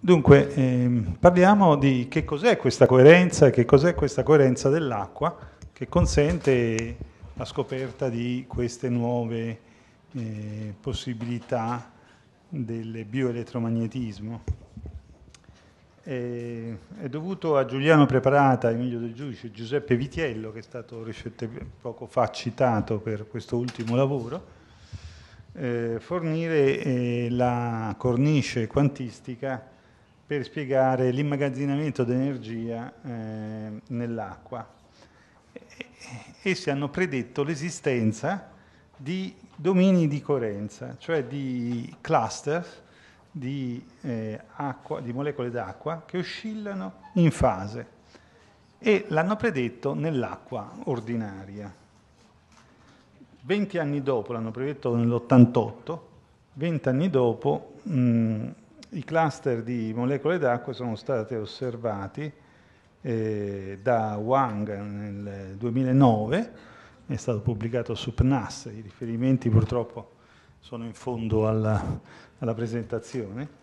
Dunque, ehm, parliamo di che cos'è questa coerenza e che cos'è questa coerenza dell'acqua che consente la scoperta di queste nuove eh, possibilità del bioelettromagnetismo. E, eh, è dovuto a Giuliano Preparata, Emilio del Giudice, Giuseppe Vitiello, che è stato poco fa citato per questo ultimo lavoro, eh, fornire eh, la cornice quantistica per spiegare l'immagazzinamento d'energia eh, nell'acqua. Essi hanno predetto l'esistenza di domini di coerenza, cioè di cluster di, eh, acqua, di molecole d'acqua che oscillano in fase e l'hanno predetto nell'acqua ordinaria. 20 anni dopo, l'hanno predetto nell'88, 20 anni dopo mh, mm, i cluster di molecole d'acqua sono stati osservati eh, da Wang nel 2009, è stato pubblicato su PNAS, i riferimenti purtroppo sono in fondo alla, alla presentazione,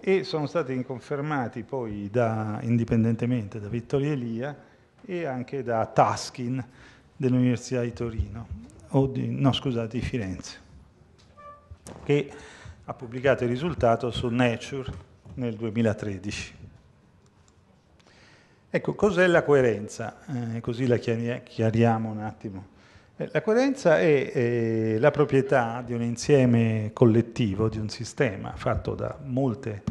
e sono stati confermati poi da, indipendentemente da Vittorio Elia e anche da Taskin dell'Università di Torino, o di, no scusate, di Firenze, che ha pubblicato il risultato su Nature nel 2013. Ecco, cos'è la coerenza? Eh, così la chiariamo un attimo. Eh, la coerenza è eh, la proprietà di un insieme collettivo, di un sistema fatto da molte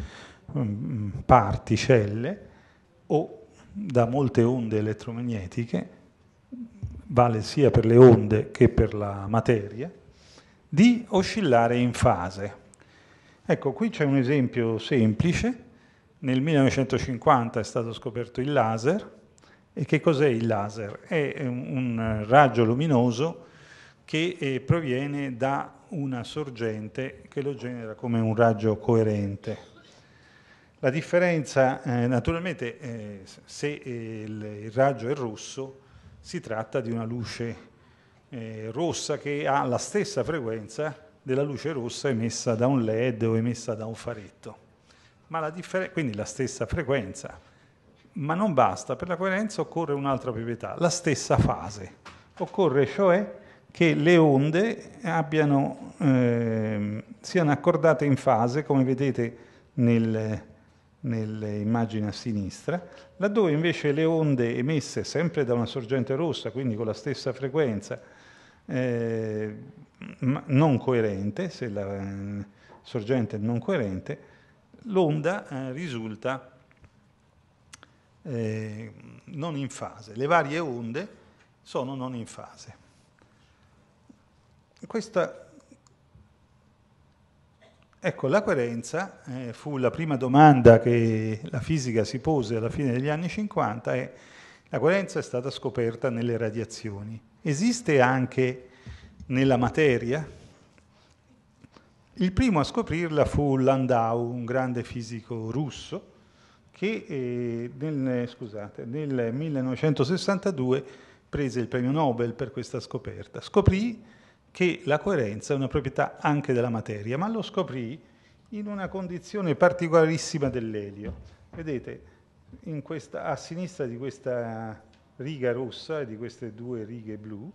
um, particelle o da molte onde elettromagnetiche, vale sia per le onde che per la materia, di oscillare in fase. Ecco, qui c'è un esempio semplice. Nel 1950 è stato scoperto il laser. E che cos'è il laser? È eh, un raggio luminoso che eh, proviene da una sorgente che lo genera come un raggio coerente. La differenza, eh, naturalmente, eh, se eh, il, il, raggio è rosso, si tratta di una luce eh, rossa che ha la stessa frequenza della luce rossa emessa da un LED o emessa da un faretto. La differ- quindi la stessa frequenza. Ma non basta, per la coerenza occorre un'altra proprietà, la stessa fase. Occorre cioè che le onde abbiano, eh, siano accordate in fase, come vedete nel, nell'immagine a sinistra, laddove invece le onde emesse sempre da una sorgente rossa, quindi con la stessa frequenza, eh, non coerente, se la eh, sorgente è non coerente, l'onda eh, risulta eh, non in fase. Le varie onde sono non in fase. Questa Ecco, la coerenza eh, fu la prima domanda che la fisica si pose alla fine degli anni 50 e la coerenza è stata scoperta nelle radiazioni esiste anche nella materia? Il primo a scoprirla fu Landau, un grande fisico russo, che eh, nel, scusate, nel 1962 prese il premio Nobel per questa scoperta. Scoprì che la coerenza è una proprietà anche della materia, ma lo scoprì in una condizione particolarissima dell'elio. Vedete, questa, a sinistra di questa riga rossa e di queste due righe blu,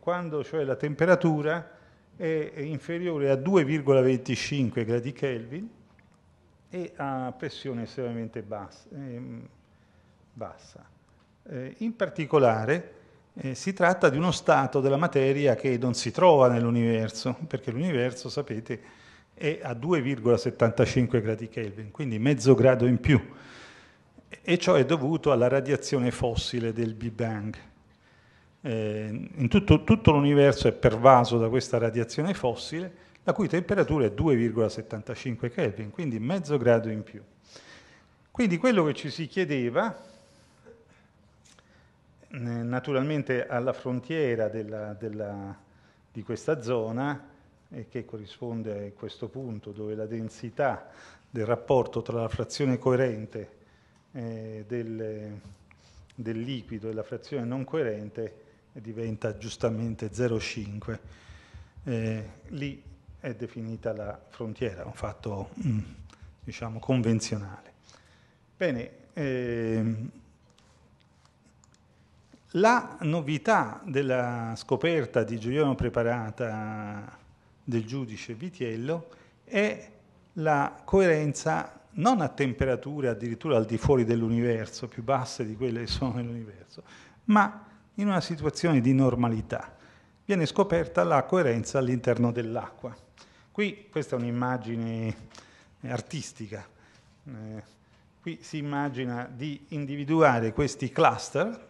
quando cioè la temperatura è inferiore a 2,25 gradi Kelvin e a pressione estremamente bassa. Ehm, bassa. Eh, in particolare eh, si tratta di uno stato della materia che non si trova nell'universo, perché l'universo, sapete, è a 2,75 gradi Kelvin, quindi mezzo grado in più e ciò è dovuto alla radiazione fossile del Big Bang. Eh, tutto, tutto l'universo è pervaso da questa radiazione fossile, la cui temperatura è 2,75 Kelvin, quindi mezzo grado in più. Quindi quello che ci si chiedeva, eh, naturalmente alla frontiera della, della, di questa zona, eh, che corrisponde a questo punto dove la densità del rapporto tra la frazione coerente eh, del, del, liquido e la frazione non coerente diventa giustamente 0,5. Eh, lì è definita la frontiera, un fatto mm, diciamo convenzionale. Bene, ehm, la novità della scoperta di Giuliano Preparata del giudice Vitiello è la coerenza non a temperature addirittura al di fuori dell'universo, più basse di quelle che sono nell'universo, ma in una situazione di normalità. Viene scoperta la coerenza all'interno dell'acqua. Qui questa è un'immagine artistica. Eh, qui si immagina di individuare questi cluster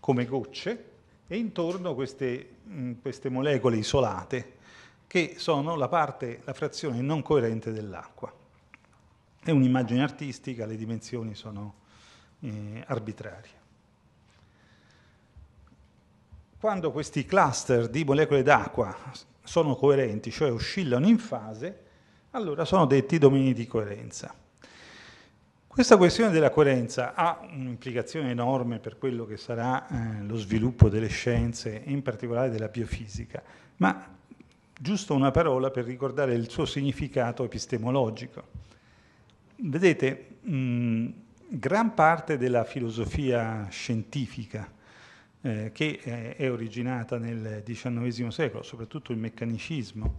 come gocce e intorno queste, mh, mm, queste molecole isolate che sono la parte, la frazione non coerente dell'acqua è un'immagine artistica, le dimensioni sono eh, arbitrarie. Quando questi cluster di molecole d'acqua sono coerenti, cioè oscillano in fase, allora sono detti domini di coerenza. Questa questione della coerenza ha un'implicazione enorme per quello che sarà eh, lo sviluppo delle scienze, in particolare della biofisica, ma giusto una parola per ricordare il suo significato epistemologico. Vedete, mh, mm, gran parte della filosofia scientifica eh, che eh, è originata nel XIX secolo, soprattutto il meccanicismo,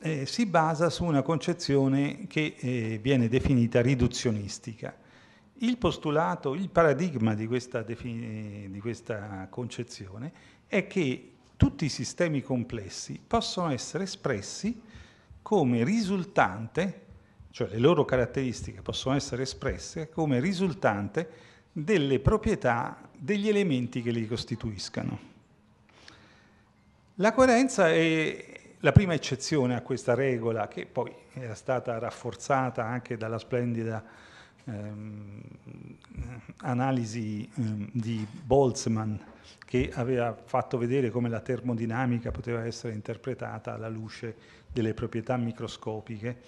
eh, si basa su una concezione che eh, viene definita riduzionistica. Il postulato, il paradigma di questa, defin- eh, di questa concezione è che tutti i sistemi complessi possono essere espressi come risultante cioè le loro caratteristiche possono essere espresse come risultante delle proprietà degli elementi che li costituiscano. La coerenza è la prima eccezione a questa regola, che poi era stata rafforzata anche dalla splendida ehm, analisi ehm, di Boltzmann, che aveva fatto vedere come la termodinamica poteva essere interpretata alla luce delle proprietà microscopiche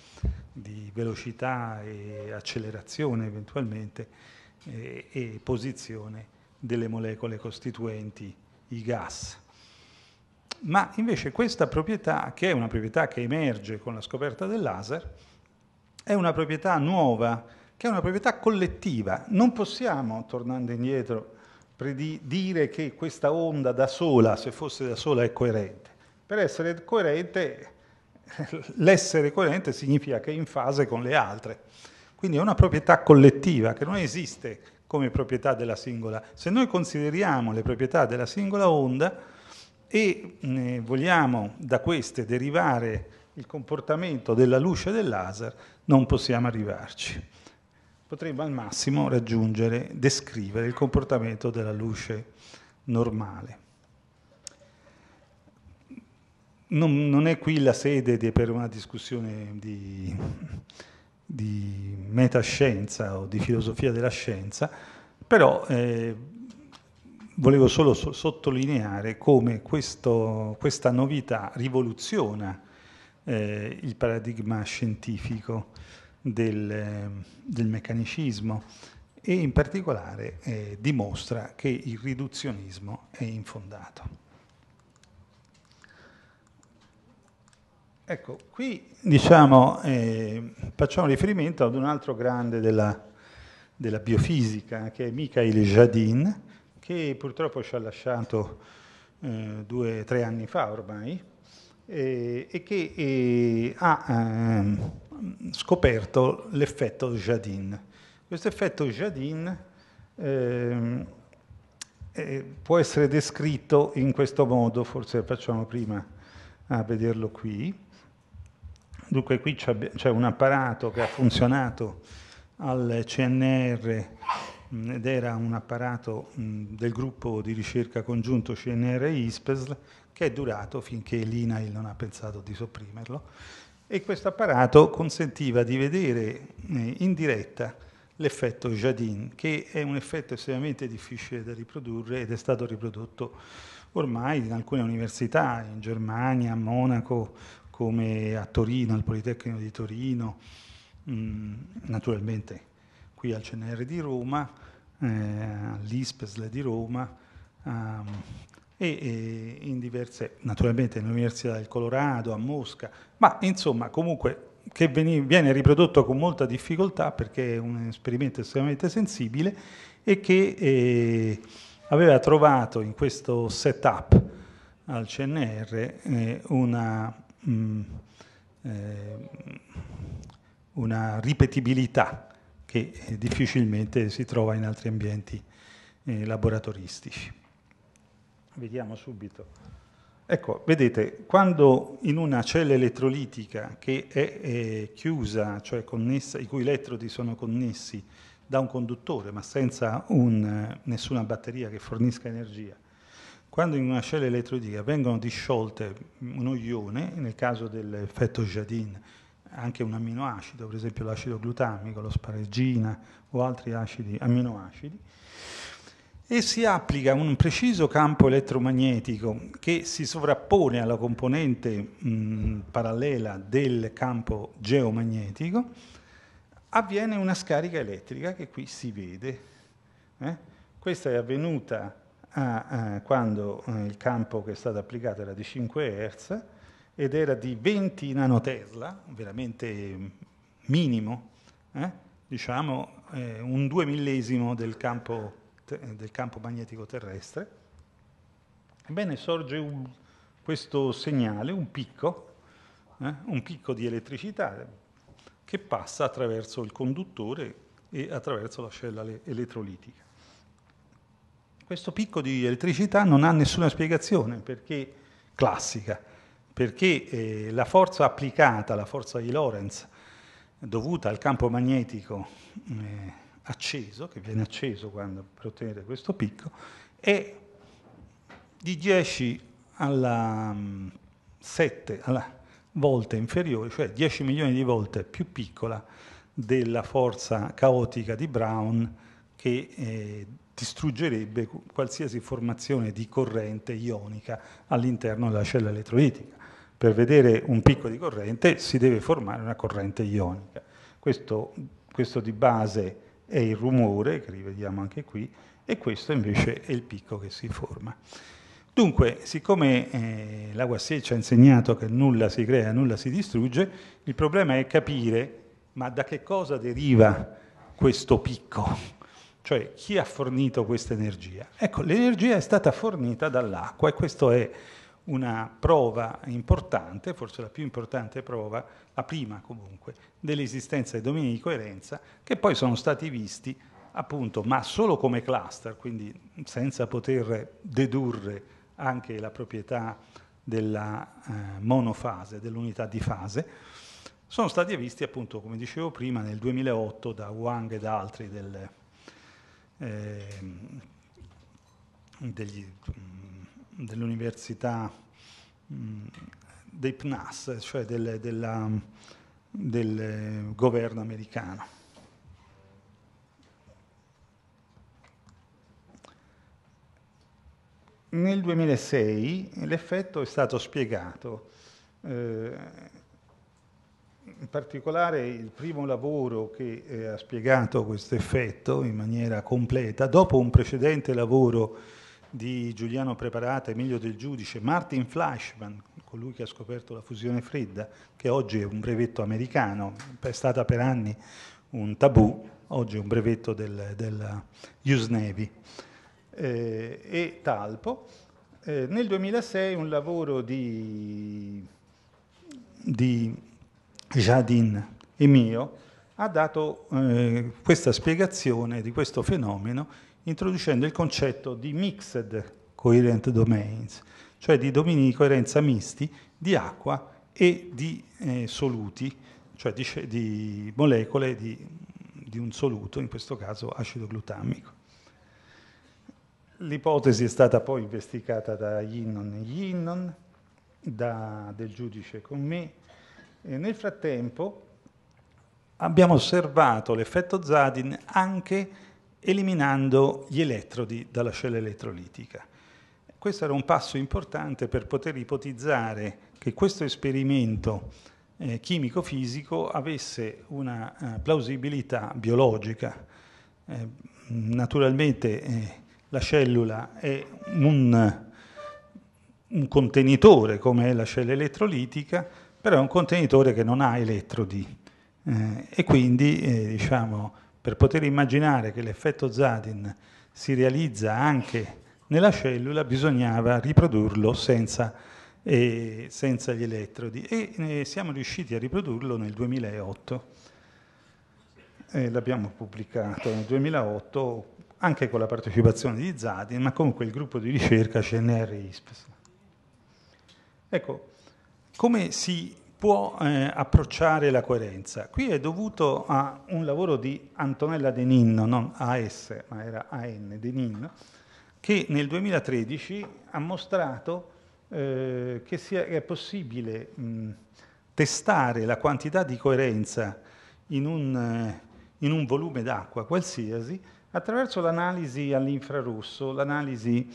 di velocità e accelerazione eventualmente e, eh, e posizione delle molecole costituenti i gas. Ma invece questa proprietà, che è una proprietà che emerge con la scoperta del laser, è una proprietà nuova, che è una proprietà collettiva. Non possiamo, tornando indietro, dire che questa onda da sola, se fosse da sola, è coerente. Per essere coerente l'essere coerente significa che è in fase con le altre. Quindi è una proprietà collettiva che non esiste come proprietà della singola. Se noi consideriamo le proprietà della singola onda e eh, vogliamo da queste derivare il comportamento della luce del laser, non possiamo arrivarci. Potremmo al massimo raggiungere, descrivere il comportamento della luce normale non, non, è qui la sede di, per una discussione di, di, metascienza o di filosofia della scienza, però eh, volevo solo so- sottolineare come questo, questa novità rivoluziona eh, il paradigma scientifico del, del, meccanicismo e in particolare eh, dimostra che il riduzionismo è infondato. Ecco, qui diciamo, eh, facciamo riferimento ad un altro grande della, della biofisica, che è Michael Jadin, che purtroppo ci ha lasciato eh, due o tre anni fa ormai, eh, e che eh, ha ehm, scoperto l'effetto Jadin. Questo effetto Jadin ehm, eh, può essere descritto in questo modo, forse facciamo prima a vederlo qui. Dunque qui c'è un apparato che ha funzionato al CNR mm, ed era un apparato mm, del gruppo di ricerca congiunto CNR-ISPESL che è durato finché l'INAIL non ha pensato di sopprimerlo e questo apparato consentiva di vedere eh, in diretta l'effetto Jadin, che è un effetto estremamente difficile da riprodurre ed è stato riprodotto ormai in alcune università, in Germania, a Monaco, come a Torino, al Politecnico di Torino, mm, naturalmente qui al CNR di Roma, eh, all'ISPESL di Roma ehm, e, in diverse, naturalmente nell'Università del Colorado, a Mosca, ma insomma comunque che viene riprodotto con molta difficoltà perché è un esperimento estremamente sensibile e che eh, aveva trovato in questo setup al CNR eh, una Mm, eh, una ripetibilità che eh, difficilmente si trova in altri ambienti eh, laboratoristici. Vediamo subito. Ecco, vedete, quando in una cella elettrolitica che è, è chiusa, cioè connessa, i cui elettrodi sono connessi da un conduttore, ma senza un, eh, nessuna batteria che fornisca energia, quando in una scella elettrodica vengono disciolte uno ione, nel caso dell'effetto Jadin, anche un amminoacido, per esempio l'acido glutamico, lo sparegina o altri acidi, amminoacidi, e si applica un preciso campo elettromagnetico che si sovrappone alla componente mh, mm, parallela del campo geomagnetico, avviene una scarica elettrica che qui si vede. Eh? Questa è avvenuta a, eh, quando il campo che è stato applicato era di 5 Hz ed era di 20 nanotesla, veramente minimo, eh? diciamo eh, un 2 millesimo del campo, del campo magnetico terrestre. Ebbene sorge un, questo segnale, un picco, eh? un picco di elettricità che passa attraverso il conduttore e attraverso la l'ascella elettrolitica. Questo picco di elettricità non ha nessuna spiegazione perché classica, perché eh, la forza applicata, la forza di Lorentz, dovuta al campo magnetico eh, acceso, che viene acceso quando, per ottenere questo picco, è di 10 alla 7 mm, alla volte inferiore, cioè 10 milioni di volte più piccola della forza caotica di Brown che eh, distruggerebbe qualsiasi formazione di corrente ionica all'interno della cella elettrolitica. Per vedere un picco di corrente si deve formare una corrente ionica. Questo, questo di base è il rumore, che rivediamo anche qui, e questo invece è il picco che si forma. Dunque, siccome eh, la Guassier ci ha insegnato che nulla si crea, nulla si distrugge, il problema è capire ma da che cosa deriva questo picco, cioè chi ha fornito questa energia? Ecco, l'energia è stata fornita dall'acqua e questa è una prova importante, forse la più importante prova, la prima comunque, dell'esistenza dei domini di coerenza, che poi sono stati visti appunto, ma solo come cluster, quindi senza poter dedurre anche la proprietà della eh, monofase, dell'unità di fase, sono stati visti appunto, come dicevo prima, nel 2008 da Wang e da altri del Ehm, mm, dell'università mm, dei PNAS, cioè del, della, del governo americano. Nel 2006 l'effetto è stato spiegato eh, in particolare il primo lavoro che eh, ha spiegato questo effetto in maniera completa, dopo un precedente lavoro di Giuliano Preparata, Emilio del Giudice, Martin Fleischmann, colui che ha scoperto la fusione fredda, che oggi è un brevetto americano, è stata per anni un tabù, oggi è un brevetto del, della US Navy, eh, e Talpo. Eh, nel 2006 un lavoro di, di Jadin e Mio, ha dato eh, questa spiegazione di questo fenomeno introducendo il concetto di mixed coherent domains, cioè di domini di coerenza misti di acqua e di eh, soluti, cioè di, di molecole di, di un soluto, in questo caso acido glutammico. L'ipotesi è stata poi investigata da Yinnon e Yinnon, da, del giudice con me, e nel frattempo abbiamo osservato l'effetto Zadin anche eliminando gli elettrodi dalla scella elettrolitica. Questo era un passo importante per poter ipotizzare che questo esperimento eh, chimico-fisico avesse una eh, plausibilità biologica. Eh, naturalmente eh, la cellula è un, un contenitore come è la scella elettrolitica, però è un contenitore che non ha elettrodi eh, e quindi eh, diciamo, per poter immaginare che l'effetto Zadin si realizza anche nella cellula bisognava riprodurlo senza, eh, senza gli elettrodi e eh, siamo riusciti a riprodurlo nel 2008. l'abbiamo pubblicato nel 2008 anche con la partecipazione di Zadin, ma comunque il gruppo di ricerca CNR-ISPES. Ecco, come si può eh, approcciare la coerenza? Qui è dovuto a un lavoro di Antonella De Ninno, non AS, ma era AN De Ninno, che nel 2013 ha mostrato eh, che sia, è possibile mh, testare la quantità di coerenza in un, eh, in un volume d'acqua qualsiasi attraverso l'analisi all'infrarosso, l'analisi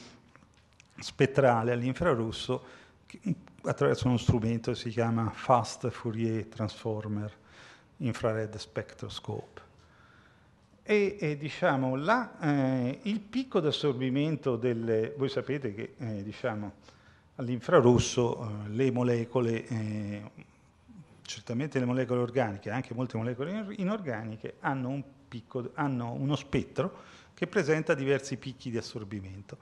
spettrale all'infrarosso, attraverso uno strumento che si chiama Fast Fourier Transformer Infrared Spectroscope. E, e diciamo, là, eh, il picco di assorbimento delle... Voi sapete che eh, diciamo, all'infrarosso eh, le molecole, eh, certamente le molecole organiche, anche molte molecole inorganiche, hanno, un picco, hanno uno spettro che presenta diversi picchi di assorbimento.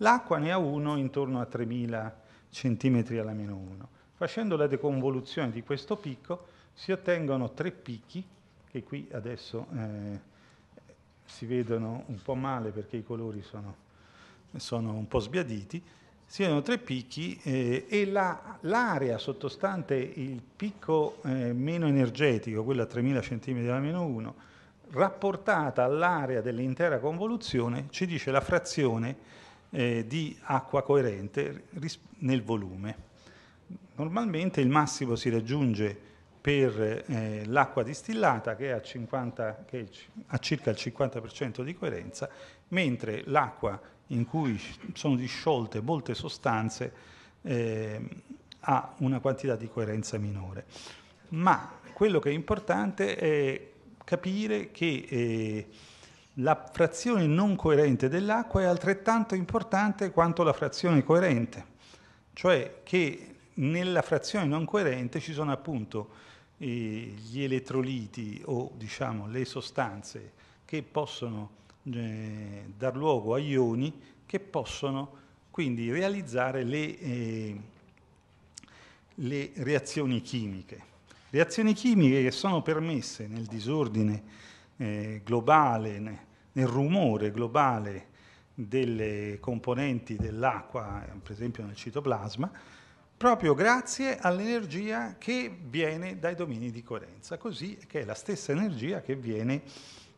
L'acqua ne ha uno intorno a 3000 centimetri alla meno 1. Facendo la deconvoluzione di questo picco si ottengono tre picchi, che qui adesso eh, si vedono un po' male perché i colori sono, sono un po' sbiaditi, si vedono tre picchi eh, e la, l'area sottostante il picco eh, meno energetico, quella a 3000 cm alla meno 1, rapportata all'area dell'intera convoluzione ci dice la frazione eh, di acqua coerente nel volume. Normalmente il massimo si raggiunge per eh, l'acqua distillata che è, a, 50, che è circa il 50% di coerenza, mentre l'acqua in cui sono disciolte molte sostanze eh, ha una quantità di coerenza minore. Ma quello che è importante è capire che eh, la frazione non coerente dell'acqua è altrettanto importante quanto la frazione coerente, cioè che nella frazione non coerente ci sono appunto eh, gli elettroliti o diciamo le sostanze che possono eh, dar luogo a ioni che possono quindi realizzare le, eh, le reazioni chimiche. Reazioni chimiche che sono permesse nel disordine eh, globale, nel rumore globale delle componenti dell'acqua, per esempio nel citoplasma, proprio grazie all'energia che viene dai domini di coerenza, così che è la stessa energia che viene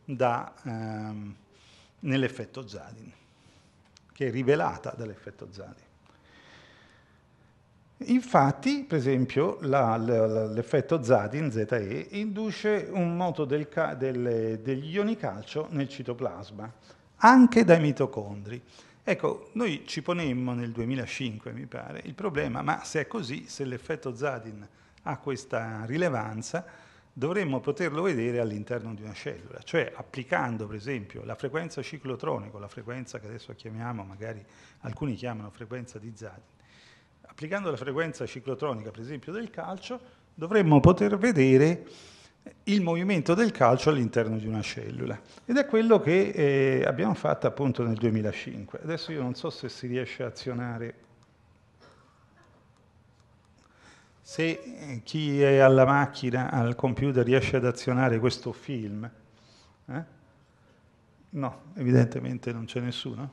ehm, nell'effetto Zadin, che è rivelata dall'effetto Zadin. Infatti, per esempio, la, la, l'effetto Zadin, ZE, induce un moto del, del, degli ioni calcio nel citoplasma, anche dai mitocondri. Ecco, noi ci ponemmo nel 2005, mi pare, il problema, ma se è così, se l'effetto Zadin ha questa rilevanza, dovremmo poterlo vedere all'interno di una cellula, cioè applicando per esempio la frequenza ciclotronica, la frequenza che adesso chiamiamo, magari alcuni chiamano frequenza di Zadin, applicando la frequenza ciclotronica, per esempio, del calcio, dovremmo poter vedere il movimento del calcio all'interno di una cellula. Ed è quello che eh, abbiamo fatto appunto nel 2005. Adesso io non so se si riesce a azionare, se eh, chi è alla macchina, al computer, riesce ad azionare questo film. Eh? No, evidentemente non c'è nessuno.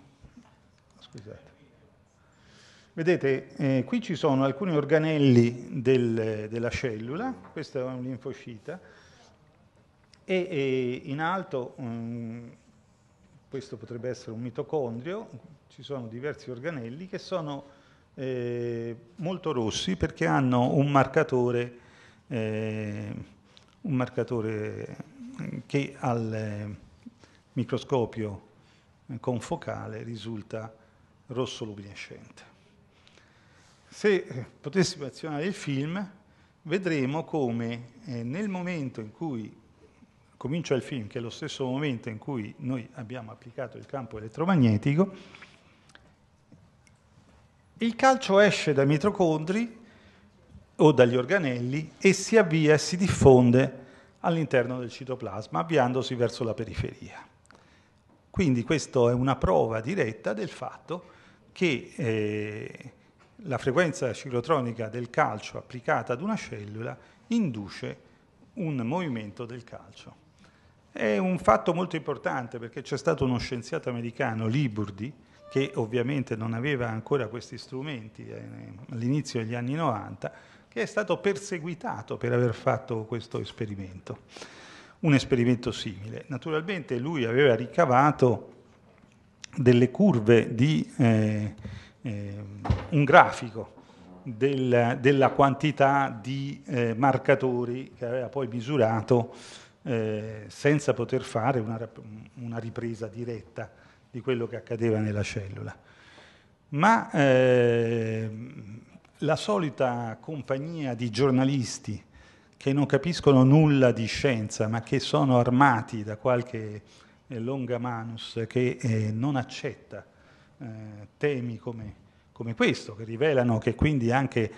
Scusate. Vedete, eh, qui ci sono alcuni organelli del, della cellula, questa è un linfocita, e, e in alto, um, questo potrebbe essere un mitocondrio, ci sono diversi organelli che sono eh, molto rossi perché hanno un marcatore, eh, un marcatore che al eh, microscopio eh, confocale risulta rosso luminescente. Se eh, potessimo azionare il film, vedremo come eh, nel momento in cui comincia il film, che è lo stesso momento in cui noi abbiamo applicato il campo elettromagnetico, il calcio esce dai mitocondri o dagli organelli e si avvia e si diffonde all'interno del citoplasma, avviandosi verso la periferia. Quindi questa è una prova diretta del fatto che eh, la frequenza ciclotronica del calcio applicata ad una cellula induce un movimento del calcio. È un fatto molto importante perché c'è stato uno scienziato americano, Liburdi, che ovviamente non aveva ancora questi strumenti eh, all'inizio degli anni 90, che è stato perseguitato per aver fatto questo esperimento, un esperimento simile. Naturalmente lui aveva ricavato delle curve di... Eh, eh, un grafico del, della quantità di eh, marcatori che aveva poi misurato eh, senza poter fare una, una, ripresa diretta di quello che accadeva nella cellula. Ma ehm, la solita compagnia di giornalisti che non capiscono nulla di scienza, ma che sono armati da qualche eh, longa manus che eh, non accetta eh, temi come, come, questo, che rivelano che quindi anche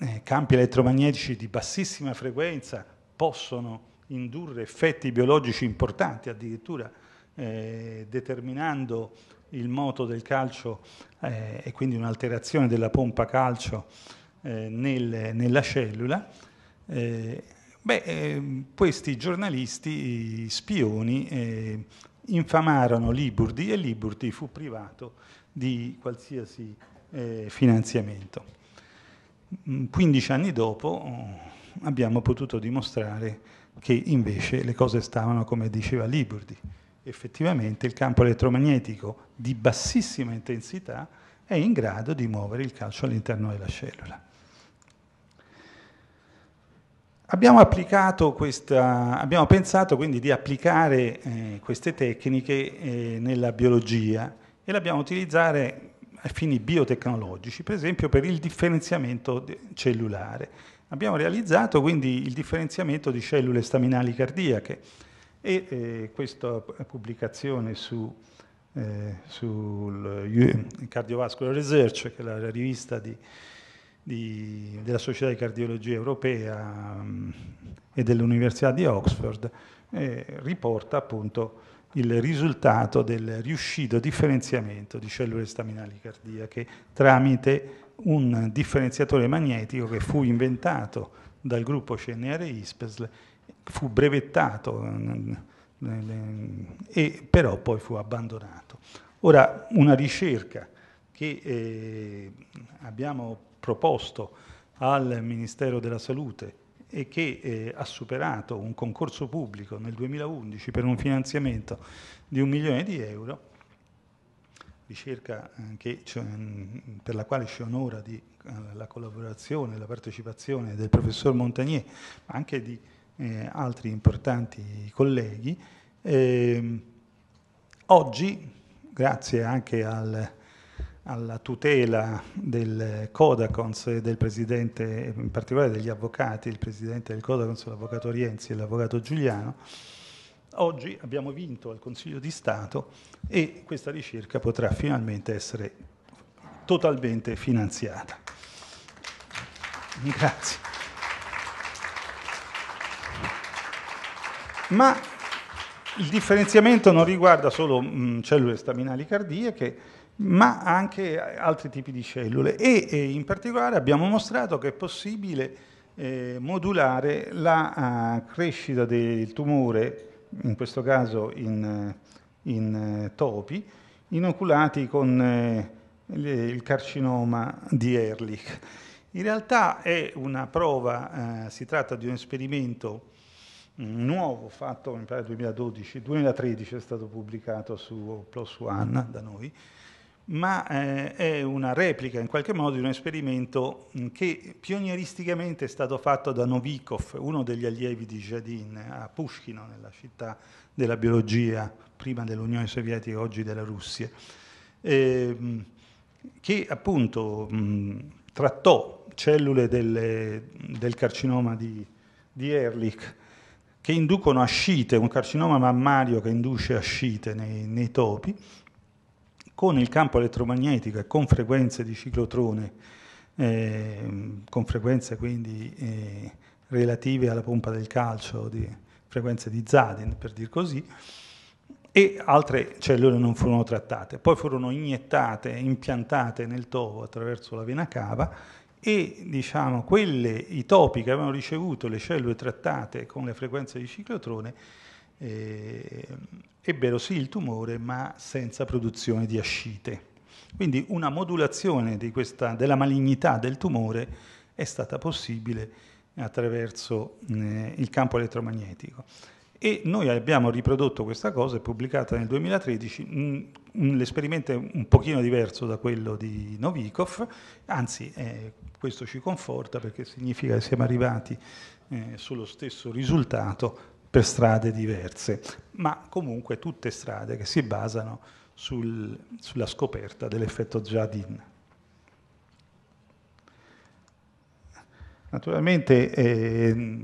eh, campi elettromagnetici di bassissima frequenza possono indurre effetti biologici importanti, addirittura eh, determinando il moto del calcio eh, e quindi un'alterazione della pompa calcio eh, nel, nella cellula, eh, beh, ehm, questi giornalisti spioni infamarono Liburdi e Liburdi fu privato di qualsiasi eh, finanziamento. 15 mm, anni dopo mm, abbiamo potuto dimostrare che invece le cose stavano come diceva Liburdi. Effettivamente il campo elettromagnetico di bassissima intensità è in grado di muovere il calcio all'interno della cellula. Abbiamo, questa, abbiamo, pensato quindi di applicare eh, queste tecniche eh, nella biologia e le abbiamo utilizzate a fini biotecnologici, per esempio per il differenziamento cellulare. Abbiamo realizzato quindi il differenziamento di cellule staminali cardiache e eh, questa pubblicazione su, eh, sul eh, Cardiovascular Research, che è la rivista di, di, della Società di Cardiologia Europea mm, e dell'Università di Oxford, eh, riporta appunto il risultato del riuscito differenziamento di cellule staminali cardiache tramite un differenziatore magnetico che fu inventato dal gruppo CNR-ISPESL, fu brevettato mm, mm, e però poi fu abbandonato. Ora, una ricerca che eh, abbiamo proposto al Ministero della Salute e che eh, ha superato un concorso pubblico nel 2011 per un finanziamento di un milione di euro, ricerca eh, che, cioè, per la quale ci onora di, eh, la collaborazione e la partecipazione del professor Montagnier, ma anche di eh, altri importanti colleghi. Ehm, oggi, grazie anche al alla tutela del Codacons e del presidente, in particolare degli avvocati, il presidente del Codacons, l'avvocato Rienzi e l'avvocato Giuliano, oggi abbiamo vinto al Consiglio di Stato e questa ricerca potrà finalmente essere totalmente finanziata. Grazie. Ma il differenziamento non riguarda solo mh, cellule staminali cardiache, ma anche altri tipi di cellule e, e in particolare abbiamo mostrato che è possibile eh, modulare la uh, crescita del tumore, in questo caso in, eh, in uh, topi, inoculati con eh, il carcinoma di Ehrlich. In realtà è una prova, eh, si tratta di un esperimento mm, nuovo fatto, nel 2012, 2013 è stato pubblicato su Plus One da noi, ma eh, è una replica in qualche modo di un esperimento mm, che pionieristicamente è stato fatto da Novikov, uno degli allievi di Jadin, a Pushkino, nella città della biologia, prima dell'Unione Sovietica, e oggi della Russia, eh, che appunto mh, mm, trattò cellule delle, del carcinoma di, di Ehrlich che inducono ascite, un carcinoma mammario che induce ascite nei, nei topi, con il campo elettromagnetico e con frequenze di ciclotrone, eh, con frequenze quindi eh, relative alla pompa del calcio, di frequenze di Zadin per dir così, e altre cellule non furono trattate. Poi furono iniettate, impiantate nel tovo attraverso la vena cava e diciamo, quelle, i topi che avevano ricevuto le cellule trattate con le frequenze di ciclotrone eh, ebbero sì il tumore ma senza produzione di ascite. Quindi una modulazione questa, della malignità del tumore è stata possibile attraverso eh, il campo elettromagnetico. E noi abbiamo riprodotto questa cosa, è pubblicata nel 2013, l'esperimento è un pochino diverso da quello di Novikov, anzi eh, questo ci conforta perché significa che siamo arrivati eh, sullo stesso risultato per strade diverse, ma comunque tutte strade che si basano sul, sulla scoperta dell'effetto Jardin. Naturalmente, eh,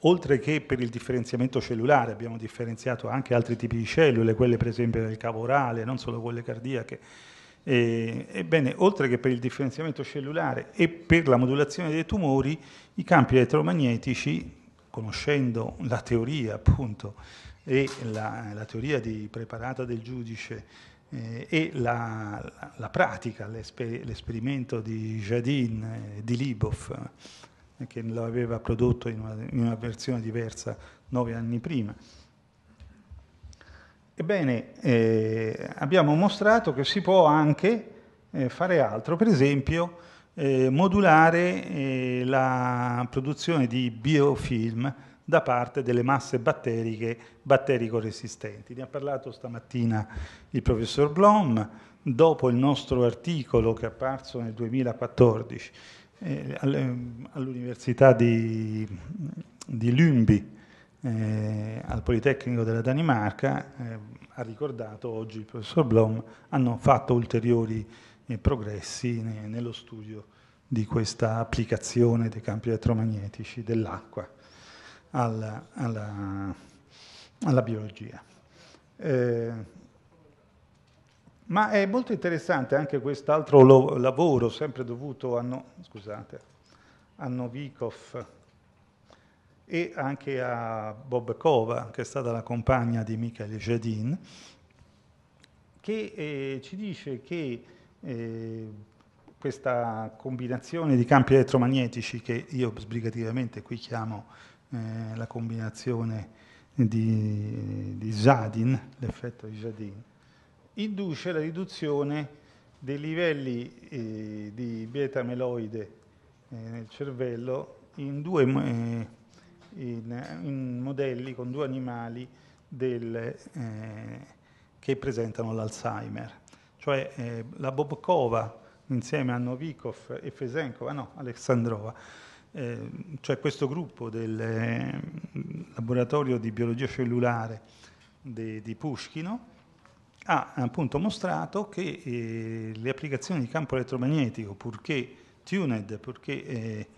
oltre che per il differenziamento cellulare, abbiamo differenziato anche altri tipi di cellule, quelle per esempio del cavo orale, non solo quelle cardiache. Eh, ebbene, oltre che per il differenziamento cellulare e per la modulazione dei tumori, i campi elettromagnetici conoscendo la teoria appunto e la, la teoria di preparata del giudice eh, e la, la, la pratica, l'esper, l'esperimento di Jadin, eh, di Libov, eh, che lo aveva prodotto in una, in una versione diversa nove anni prima. Ebbene, eh, abbiamo mostrato che si può anche eh, fare altro, per esempio eh, modulare eh, la produzione di biofilm da parte delle masse batteriche batterico-resistenti. Ne ha parlato stamattina il professor Blom, dopo il nostro articolo che è apparso nel 2014 eh, ehm, all'Università di, di Lumbi, eh, al Politecnico della Danimarca, eh, ha ricordato oggi il professor Blom, hanno fatto ulteriori progressi ne, nello studio di questa applicazione dei campi elettromagnetici dell'acqua alla, alla, alla biologia. Eh, ma è molto interessante anche quest'altro lo- lavoro, sempre dovuto a, no- scusate, a Novikov e anche a Bob Kova, che è stata la compagna di Michele Jadin, che eh, ci dice che questa combinazione di campi elettromagnetici che io sbrigativamente qui chiamo eh, la combinazione di, di Jadin, l'effetto di Zadin, induce la riduzione dei livelli eh, di beta meloide eh, nel cervello in due eh, in, in modelli con due animali del, eh, che presentano l'Alzheimer cioè eh, la Bobkova insieme a Novikov e Fesenkova, no, Alexandrova, eh, cioè questo gruppo del eh, laboratorio di biologia cellulare de, di Pushkino, ha appunto mostrato che eh, le applicazioni di campo elettromagnetico, purché tuned, purché eh,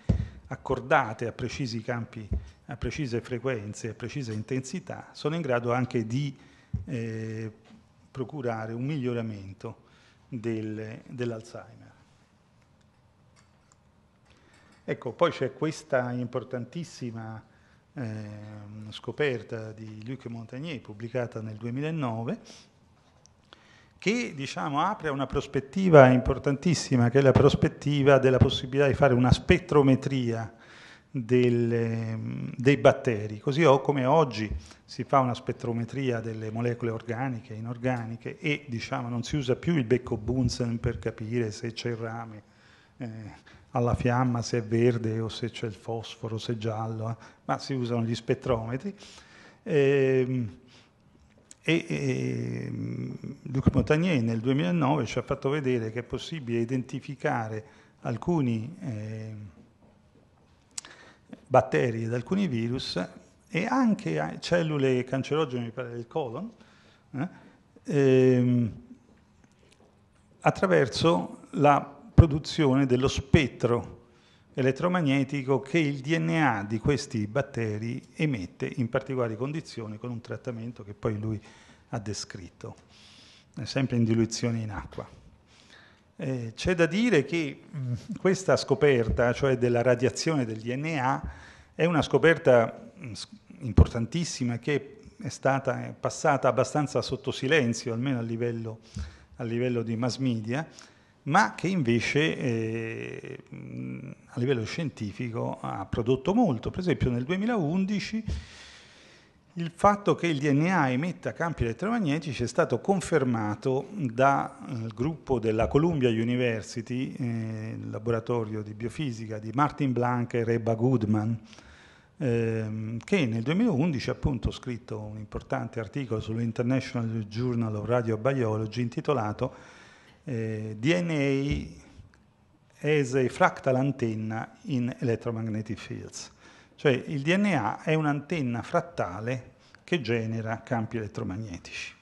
accordate a precisi campi, a precise frequenze, a precise intensità, sono in grado anche di eh, procurare un miglioramento del, dell'Alzheimer. Ecco, poi c'è questa importantissima eh, scoperta di Luc Montagnier pubblicata nel 2009 che diciamo, apre una prospettiva importantissima che è la prospettiva della possibilità di fare una spettrometria delle, ehm, dei batteri. Così come oggi si fa una spettrometria delle molecole organiche e inorganiche e diciamo, non si usa più il becco Bunsen per capire se c'è il rame eh, alla fiamma, se è verde o se c'è il fosforo, se è giallo, eh, ma si usano gli spettrometri. Ehm, e, e, ehm, e, Luc Montagnier nel 2009 ci ha fatto vedere che è possibile identificare alcuni eh, batteri ed alcuni virus e anche cellule cancerogene, mi pare del colon, eh, ehm, attraverso la produzione dello spettro elettromagnetico che il DNA di questi batteri emette in particolari condizioni con un trattamento che poi lui ha descritto, eh, sempre in diluizione in acqua. Eh, c'è da dire che mh, mm, questa scoperta, cioè della radiazione del DNA, è una scoperta mh, mm, importantissima che è stata è passata abbastanza sotto silenzio, almeno a livello, a livello di mass media, ma che invece eh, mm, a livello scientifico ha prodotto molto. Per esempio nel 2011 il fatto che il DNA emetta campi elettromagnetici è stato confermato dal eh, gruppo della Columbia University, eh, il laboratorio di biofisica di Martin Blank e Reba Goodman, ehm, che nel 2011 appunto, ha scritto un importante articolo sull'International Journal of Radiobiology intitolato eh, DNA as a fractal antenna in electromagnetic fields cioè il DNA è un'antenna frattale che genera campi elettromagnetici.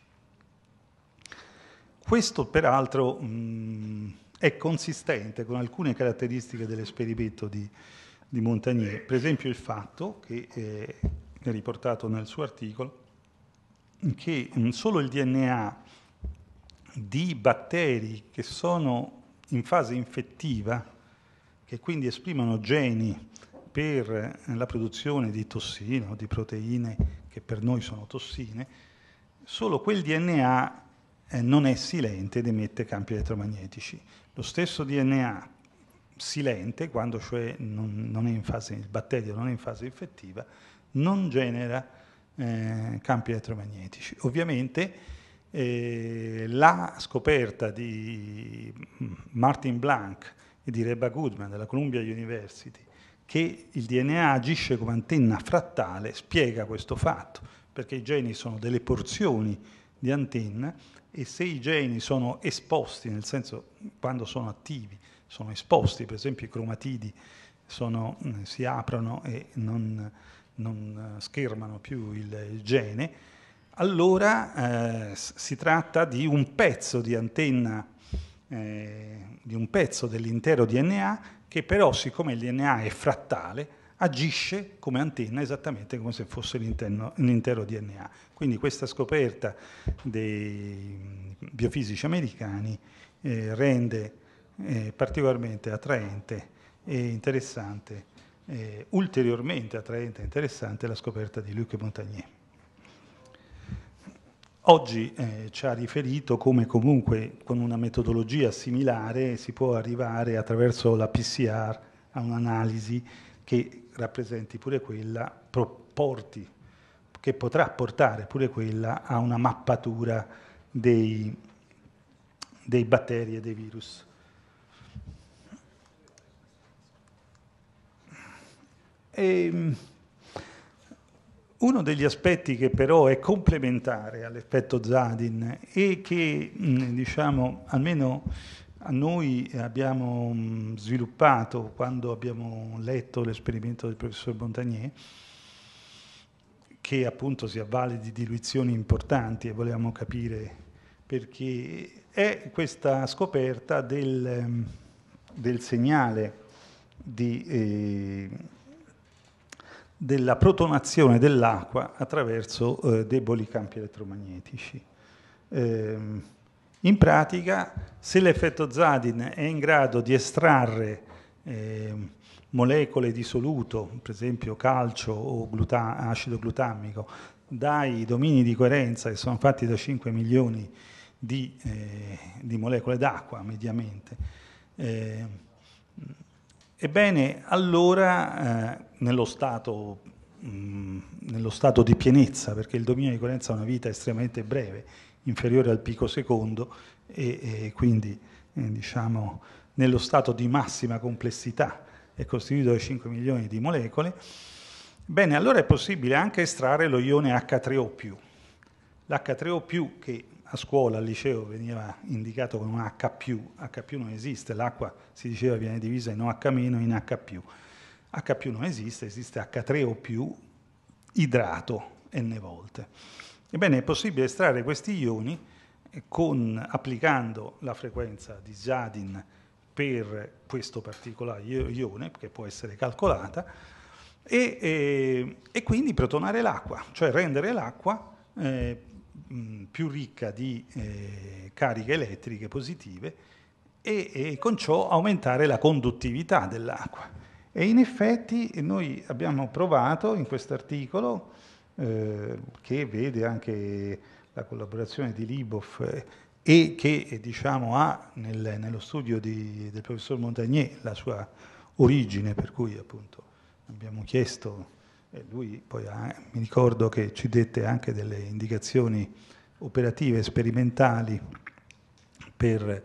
Questo peraltro mh, mm, è consistente con alcune caratteristiche dell'esperimento di, di Montagnier, per esempio il fatto che eh, è riportato nel suo articolo che mm, solo il DNA di batteri che sono in fase infettiva, che quindi esprimono geni per la produzione di tossine o di proteine che per noi sono tossine, solo quel DNA eh, non è silente ed emette campi elettromagnetici. Lo stesso DNA silente, quando cioè non, non è in fase, il batterio non è in fase infettiva, non genera eh, campi elettromagnetici. Ovviamente eh, la scoperta di mm, Martin Blank e di Reba Goodman della Columbia University che il DNA agisce come antenna frattale spiega questo fatto, perché i geni sono delle porzioni di antenna e se i geni sono esposti, nel senso quando sono attivi, sono esposti, per esempio i cromatidi sono, mm, si aprono e non, non, eh, schermano più il gene, allora eh, si tratta di un pezzo di antenna eh, di un pezzo dell'intero DNA che però siccome il DNA è frattale agisce come antenna esattamente come se fosse l'intero DNA. Quindi questa scoperta dei biofisici americani eh, rende eh, particolarmente attraente e interessante, eh, ulteriormente attraente e interessante la scoperta di Luc Montagnier. Oggi eh, ci ha riferito come comunque con una metodologia similare si può arrivare attraverso la PCR a un'analisi che rappresenti pure quella, porti, che potrà portare pure quella a una mappatura dei, dei batteri e dei virus. E, ehm, uno degli aspetti che però è complementare all'effetto Zadin e che mm, diciamo almeno a noi abbiamo mm, sviluppato quando abbiamo letto l'esperimento del professor Montagnier, che appunto si avvale di diluizioni importanti e volevamo capire perché, è questa scoperta del, mm, del segnale di... Eh, della protonazione dell'acqua attraverso eh, deboli campi elettromagnetici. Ehm, in pratica, se l'effetto Zadin è in grado di estrarre eh, molecole di soluto, per esempio calcio o gluta- acido glutammico, dai domini di coerenza che sono fatti da 5 milioni di, eh, di molecole d'acqua mediamente, ehm, ebbene allora eh, nello stato, mh, mm, nello stato di pienezza, perché il dominio di coerenza ha una vita estremamente breve, inferiore al pico secondo, e, e quindi eh, diciamo, nello stato di massima complessità è costituito da 5 milioni di molecole, bene, allora è possibile anche estrarre lo ione H3O+. L'H3O+, che a scuola, al liceo, veniva indicato come un H+, H+, non esiste, l'acqua si diceva viene divisa in OH- in H+. H più non esiste, esiste H3 o più idrato n volte. Ebbene, è possibile estrarre questi ioni con, applicando la frequenza di Zadin per questo particolare ione, che può essere calcolata, e, e, e quindi protonare l'acqua, cioè rendere l'acqua eh, più ricca di eh, cariche elettriche positive e, e con ciò aumentare la conduttività dell'acqua. E in effetti noi abbiamo provato in questo articolo, eh, che vede anche la collaborazione di Liboff eh, e che eh, diciamo, ha nel, nello studio di, del professor Montagnier la sua origine, per cui appunto abbiamo chiesto, e lui poi ha, mi ricordo che ci dette anche delle indicazioni operative, sperimentali per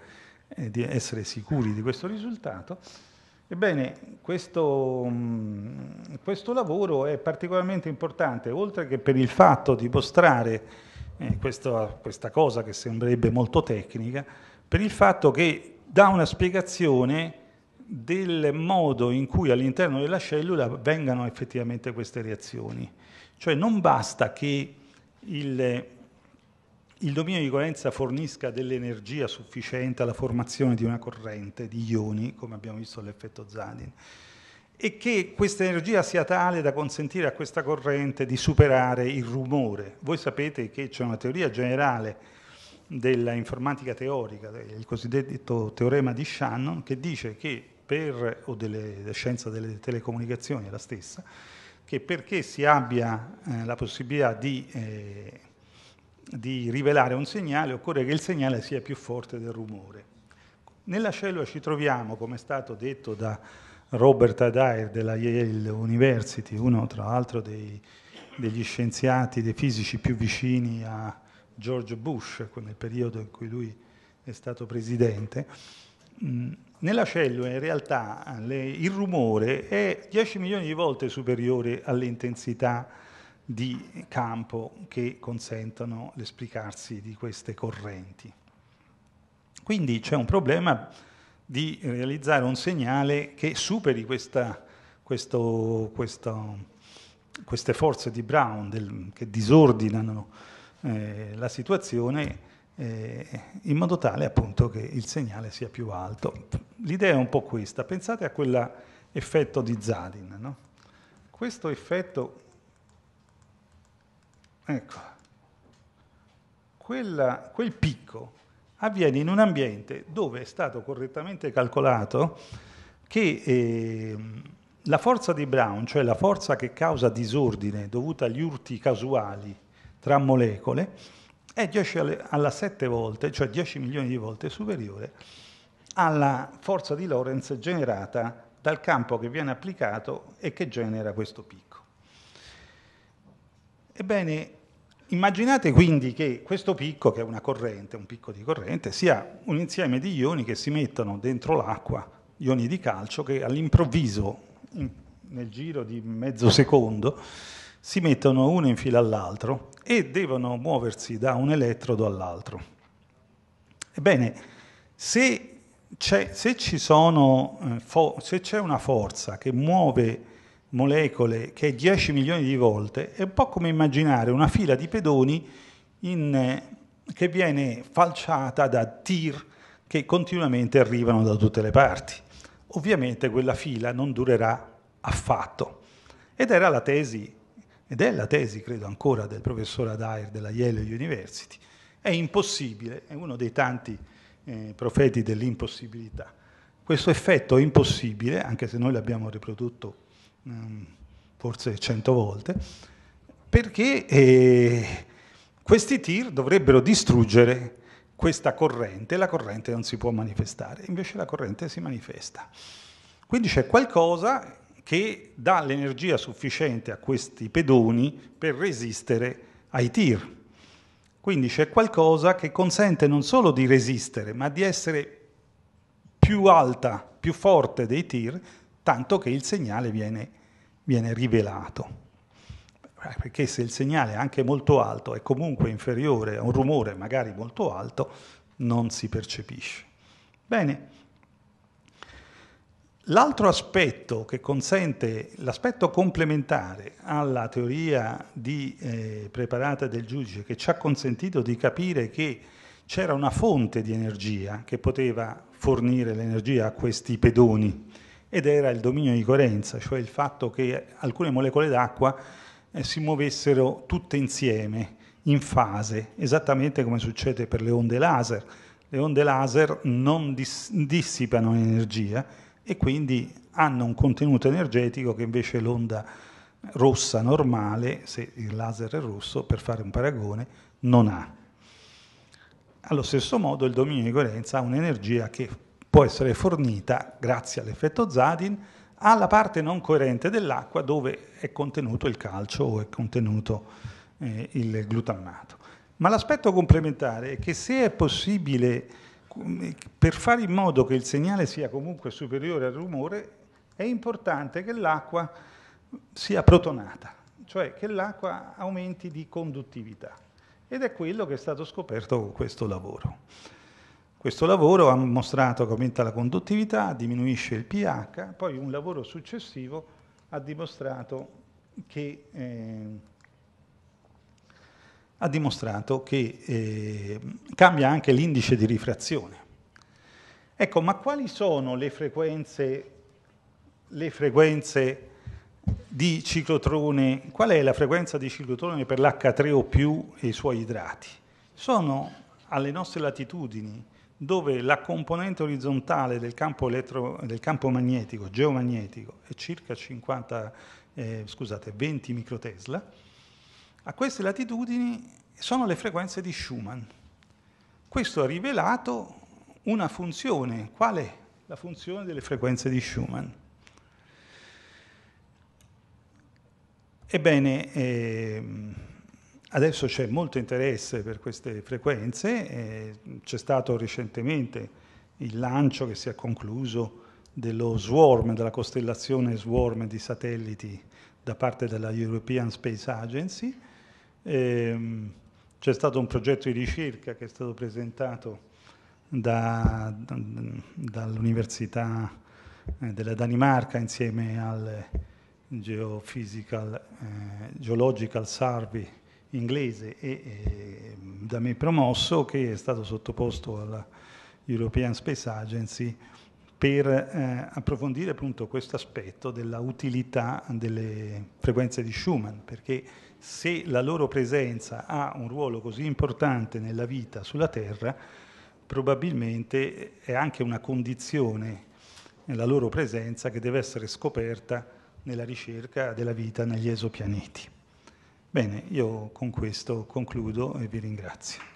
eh, essere sicuri di questo risultato, Ebbene, questo, mm, questo, lavoro è particolarmente importante, oltre che per il fatto di mostrare eh, questa, questa cosa che sembrerebbe molto tecnica, per il fatto che dà una spiegazione del modo in cui all'interno della cellula vengano effettivamente queste reazioni. Cioè non basta che il il dominio di coerenza fornisca dell'energia sufficiente alla formazione di una corrente di ioni, come abbiamo visto l'effetto Zadin, e che questa energia sia tale da consentire a questa corrente di superare il rumore. Voi sapete che c'è una teoria generale della informatica teorica, il cosiddetto teorema di Shannon, che dice che per, o della scienza delle telecomunicazioni è la stessa, che perché si abbia eh, la possibilità di eh, di rivelare un segnale, occorre che il segnale sia più forte del rumore. Nella cellula ci troviamo, come è stato detto da Robert Adair della Yale University, uno tra l'altro dei, degli scienziati, dei fisici più vicini a George Bush, nel periodo in cui lui è stato presidente, mm, nella cellula in realtà le, il rumore è 10 milioni di volte superiore all'intensità di campo che consentano l'esplicarsi di queste correnti. Quindi c'è un problema di realizzare un segnale che superi questa, questo, questo, queste forze di Brown del, che disordinano eh, la situazione eh, in modo tale appunto che il segnale sia più alto. L'idea è un po' questa, pensate a quell'effetto di Zadin. No? Questo effetto Ecco, Quella, quel picco avviene in un ambiente dove è stato correttamente calcolato che eh, la forza di Brown, cioè la forza che causa disordine dovuta agli urti casuali tra molecole, è 10 alla 7 volte, cioè 10 milioni di volte superiore alla forza di Lorentz generata dal campo che viene applicato e che genera questo picco. Ebbene, immaginate quindi che questo picco, che è una corrente, un picco di corrente, sia un insieme di ioni che si mettono dentro l'acqua, ioni di calcio, che all'improvviso, nel giro di mezzo secondo, si mettono uno in fila all'altro e devono muoversi da un elettrodo all'altro. Ebbene, se c'è, se, sono, eh, se c'è una forza che muove molecole che è 10 milioni di volte, è un po' come immaginare una fila di pedoni in, eh, che viene falciata da tir che continuamente arrivano da tutte le parti. Ovviamente quella fila non durerà affatto. Ed era la tesi, ed è la tesi credo ancora del professor Adair della Yale University. È impossibile, è uno dei tanti eh, profeti dell'impossibilità. Questo effetto è impossibile, anche se noi l'abbiamo riprodotto Ehm, forse cento volte, perché eh, questi tir dovrebbero distruggere questa corrente, la corrente non si può manifestare, invece la corrente si manifesta. Quindi c'è qualcosa che dà l'energia sufficiente a questi pedoni per resistere ai tir. Quindi c'è qualcosa che consente non solo di resistere, ma di essere più alta, più forte dei tir, tanto che il segnale viene, viene rivelato. Eh, perché se il segnale è anche molto alto è comunque inferiore a un rumore magari molto alto, non si percepisce. Bene. L'altro aspetto che consente, l'aspetto complementare alla teoria di, eh, preparata del giudice che ci ha consentito di capire che c'era una fonte di energia che poteva fornire l'energia a questi pedoni ed era il dominio di coerenza, cioè il fatto che alcune molecole d'acqua eh, si muovessero tutte insieme, in fase, esattamente come succede per le onde laser. Le onde laser non dis- dissipano energia e quindi hanno un contenuto energetico che invece l'onda rossa normale, se il laser è rosso, per fare un paragone, non ha. Allo stesso modo il dominio di coerenza ha un'energia che può essere fornita, grazie all'effetto Zadin, alla parte non coerente dell'acqua dove è contenuto il calcio o è contenuto eh, il glutammato. Ma l'aspetto complementare è che se è possibile, mm, per fare in modo che il segnale sia comunque superiore al rumore, è importante che l'acqua sia protonata, cioè che l'acqua aumenti di conduttività. Ed è quello che è stato scoperto con questo lavoro. Questo lavoro ha mostrato che aumenta la conduttività, diminuisce il pH, poi un lavoro successivo ha dimostrato che, eh, ha dimostrato che eh, cambia anche l'indice di rifrazione. Ecco, ma quali sono le frequenze, le frequenze di ciclotrone? Qual è la frequenza di ciclotrone per l'H3O più e i suoi idrati? Sono alle nostre latitudini dove la componente orizzontale del campo, elettro, del campo magnetico, geomagnetico, è circa 50, eh, scusate, 20 microtesla, a queste latitudini sono le frequenze di Schumann. Questo ha rivelato una funzione, qual è la funzione delle frequenze di Schumann? Ebbene, ehm, Adesso c'è molto interesse per queste frequenze, eh, c'è stato recentemente il lancio che si è concluso dello Swarm, della costellazione Swarm di satelliti da parte della European Space Agency. Eh, c'è stato un progetto di ricerca che è stato presentato da, da, dall'Università eh, della Danimarca insieme al Geophysical eh, Geological Survey inglese e eh, da me promosso che è stato sottoposto alla European Space Agency per eh, approfondire appunto questo aspetto della utilità delle frequenze di Schumann, perché se la loro presenza ha un ruolo così importante nella vita sulla Terra, probabilmente è anche una condizione, la loro presenza, che deve essere scoperta nella ricerca della vita negli esopianeti. Bene, io con questo concludo e vi ringrazio.